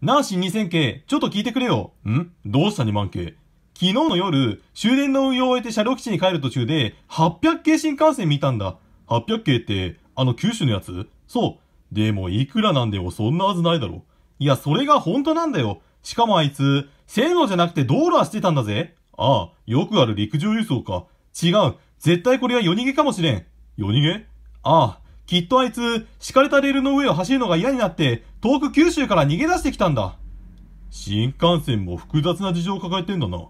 なあ、新2000系、ちょっと聞いてくれよ。んどうした2万系昨日の夜、終電の運用を終えて車両基地に帰る途中で、800系新幹線見たんだ。800系って、あの九州のやつそう。でも、いくらなんでもそんなはずないだろ。いや、それが本当なんだよ。しかもあいつ、線路じゃなくて道路はしてたんだぜ。ああ、よくある陸上輸送か。違う。絶対これは夜逃げかもしれん。夜逃げああ、きっとあいつ、敷かれたレールの上を走るのが嫌になって、遠く九州から逃げ出してきたんだ。新幹線も複雑な事情を抱えてんだな。